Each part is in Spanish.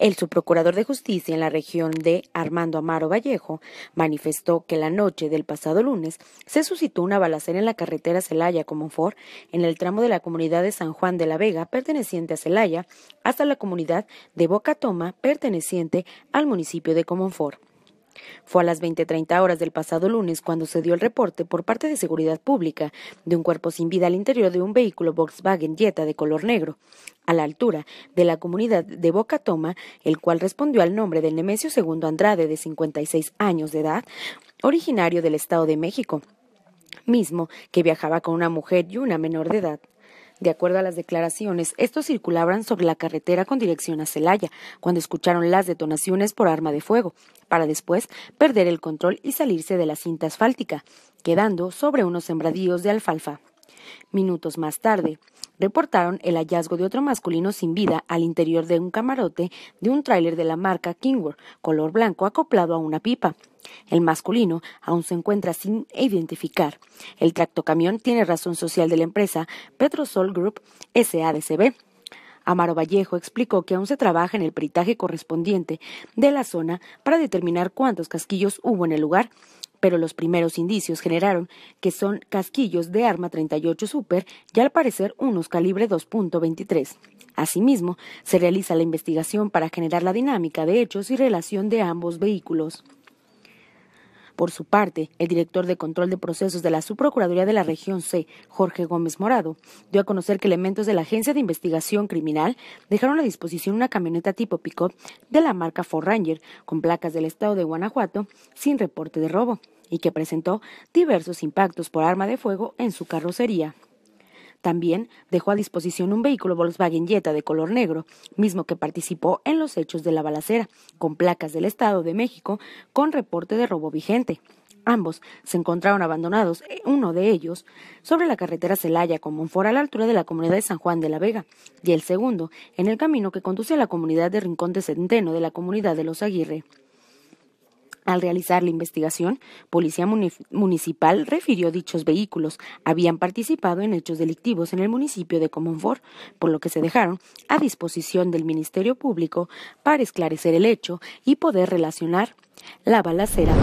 El subprocurador de justicia en la región de Armando Amaro Vallejo manifestó que la noche del pasado lunes se suscitó una balacera en la carretera Celaya Comonfort en el tramo de la comunidad de San Juan de la Vega perteneciente a Celaya hasta la comunidad de Boca Toma perteneciente al municipio de Comonfort. Fue a las 20.30 horas del pasado lunes cuando se dio el reporte por parte de Seguridad Pública de un cuerpo sin vida al interior de un vehículo Volkswagen Jetta de color negro, a la altura de la comunidad de Boca Toma, el cual respondió al nombre del Nemesio Segundo Andrade, de 56 años de edad, originario del Estado de México mismo que viajaba con una mujer y una menor de edad. De acuerdo a las declaraciones, estos circulaban sobre la carretera con dirección a Celaya, cuando escucharon las detonaciones por arma de fuego, para después perder el control y salirse de la cinta asfáltica, quedando sobre unos sembradíos de alfalfa. Minutos más tarde, reportaron el hallazgo de otro masculino sin vida al interior de un camarote de un tráiler de la marca Kingworth, color blanco acoplado a una pipa. El masculino aún se encuentra sin identificar. El tractocamión tiene razón social de la empresa Petrosol Group SADCB. Amaro Vallejo explicó que aún se trabaja en el peritaje correspondiente de la zona para determinar cuántos casquillos hubo en el lugar pero los primeros indicios generaron que son casquillos de arma 38 Super y al parecer unos calibre 2.23. Asimismo, se realiza la investigación para generar la dinámica de hechos y relación de ambos vehículos. Por su parte, el director de control de procesos de la Subprocuraduría de la Región C, Jorge Gómez Morado, dio a conocer que elementos de la Agencia de Investigación Criminal dejaron a disposición una camioneta tipo pick de la marca Ford Ranger con placas del estado de Guanajuato sin reporte de robo y que presentó diversos impactos por arma de fuego en su carrocería. También dejó a disposición un vehículo Volkswagen Jetta de color negro, mismo que participó en los hechos de la balacera, con placas del Estado de México con reporte de robo vigente. Ambos se encontraron abandonados, eh, uno de ellos sobre la carretera Celaya con Monfor a la altura de la comunidad de San Juan de la Vega, y el segundo en el camino que conduce a la comunidad de Rincón de Centeno de la comunidad de Los Aguirre. Al realizar la investigación, Policía Municipal refirió dichos vehículos habían participado en hechos delictivos en el municipio de Comonfort, por lo que se dejaron a disposición del Ministerio Público para esclarecer el hecho y poder relacionar la balacera.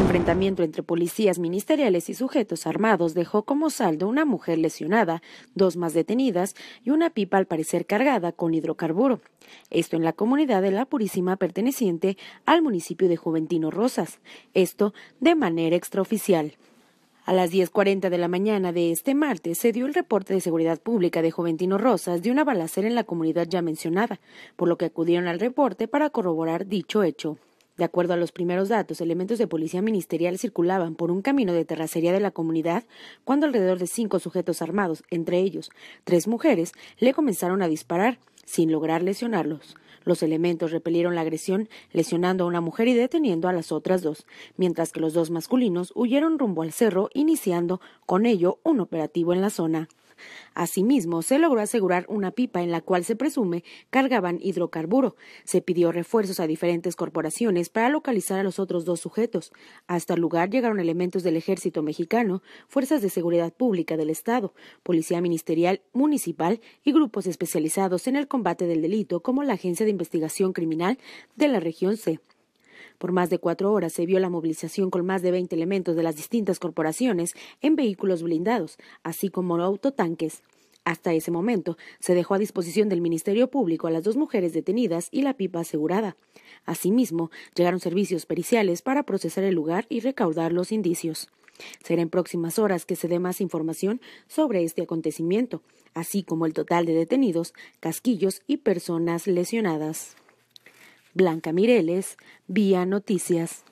Enfrentamiento entre policías ministeriales y sujetos armados dejó como saldo una mujer lesionada, dos más detenidas y una pipa al parecer cargada con hidrocarburo. Esto en la comunidad de La Purísima perteneciente al municipio de Juventino Rosas. Esto de manera extraoficial. A las 10.40 de la mañana de este martes se dio el reporte de seguridad pública de Juventino Rosas de una balacera en la comunidad ya mencionada, por lo que acudieron al reporte para corroborar dicho hecho. De acuerdo a los primeros datos, elementos de policía ministerial circulaban por un camino de terracería de la comunidad cuando alrededor de cinco sujetos armados, entre ellos tres mujeres, le comenzaron a disparar, sin lograr lesionarlos. Los elementos repelieron la agresión, lesionando a una mujer y deteniendo a las otras dos, mientras que los dos masculinos huyeron rumbo al cerro, iniciando con ello un operativo en la zona. Asimismo, se logró asegurar una pipa en la cual se presume cargaban hidrocarburo. Se pidió refuerzos a diferentes corporaciones para localizar a los otros dos sujetos. Hasta el lugar llegaron elementos del ejército mexicano, fuerzas de seguridad pública del Estado, policía ministerial municipal y grupos especializados en el combate del delito como la Agencia de Investigación Criminal de la región C. Por más de cuatro horas se vio la movilización con más de 20 elementos de las distintas corporaciones en vehículos blindados, así como autotanques. Hasta ese momento, se dejó a disposición del Ministerio Público a las dos mujeres detenidas y la pipa asegurada. Asimismo, llegaron servicios periciales para procesar el lugar y recaudar los indicios. Será en próximas horas que se dé más información sobre este acontecimiento, así como el total de detenidos, casquillos y personas lesionadas. Blanca Mireles, vía noticias.